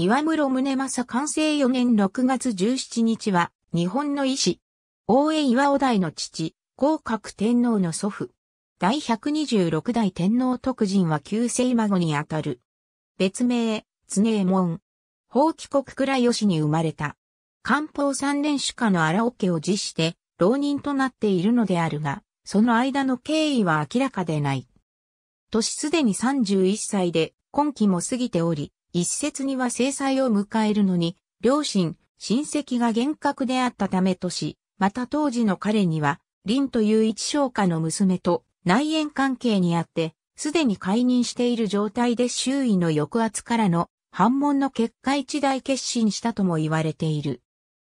岩室宗政完成4年6月17日は、日本の医師。大江岩尾大の父、江角天皇の祖父。第126代天皇徳人は旧姓孫にあたる。別名、常右衛門。法規国倉吉に生まれた。漢方三年主家の荒尾家を辞して、浪人となっているのであるが、その間の経緯は明らかでない。年すでに31歳で、今期も過ぎており、一説には制裁を迎えるのに、両親、親戚が厳格であったためとし、また当時の彼には、林という一商家の娘と内縁関係にあって、すでに解任している状態で周囲の抑圧からの反問の結果一大決心したとも言われている。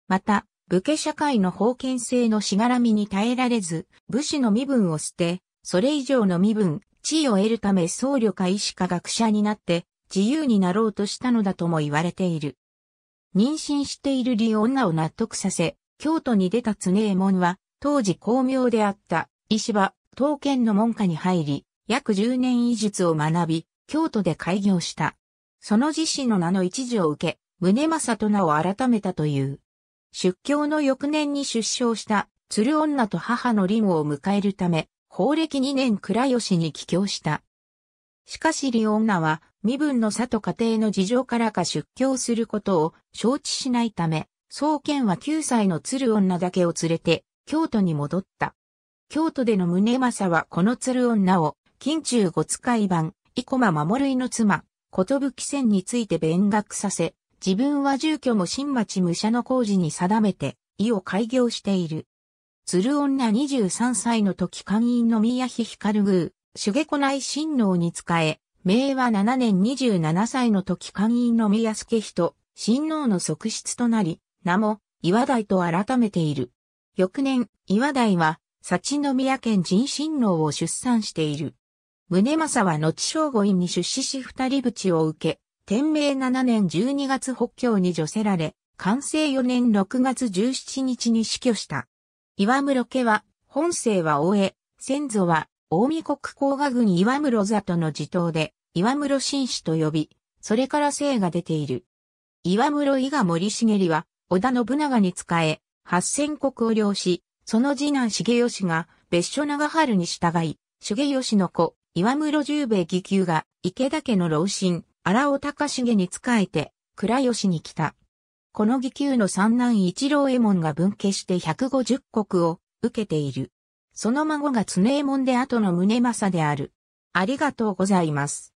また、武家社会の封建制のしがらみに耐えられず、武士の身分を捨て、それ以上の身分、地位を得るため僧侶か医師か学者になって、自由になろうとしたのだとも言われている。妊娠している李女を納得させ、京都に出た常右衛門は、当時巧妙であった石場、刀剣の門下に入り、約10年医術を学び、京都で開業した。その自身の名の一字を受け、宗正と名を改めたという。出教の翌年に出生した鶴女と母のリムを迎えるため、法暦2年倉吉に帰郷した。しかしリオンナは身分の差と家庭の事情からか出教することを承知しないため、宗剣は9歳の鶴女だけを連れて京都に戻った。京都での宗政はこの鶴女を、近中五使い版、生駒守類の妻、ことぶき戦について勉学させ、自分は住居も新町武者の工事に定めて、意を開業している。鶴女23歳の時官員の宮妃光宮、主下子内親王に仕え、明和7年27歳の時官員の宮安家人、親王の側室となり、名も岩台と改めている。翌年、岩台は、幸宮県人親王を出産している。宗政は後正五院に出資し二人淵を受け、天明7年12月北京に除せられ、完成4年6月17日に死去した。岩室家は、本姓は大江、先祖は近江国甲賀郡岩室里の地頭で、岩室紳士と呼び、それから姓が出ている。岩室伊賀森重は、織田信長に仕え、八千国を領し、その次男重吉が別所長春に従い、重吉の子、岩室十兵衛義久が池田家の老臣、荒尾隆重に仕えて、倉吉に来た。この義久の三男一郎右衛門が分家して150国を受けている。その孫が常右衛門で後の宗政である。ありがとうございます。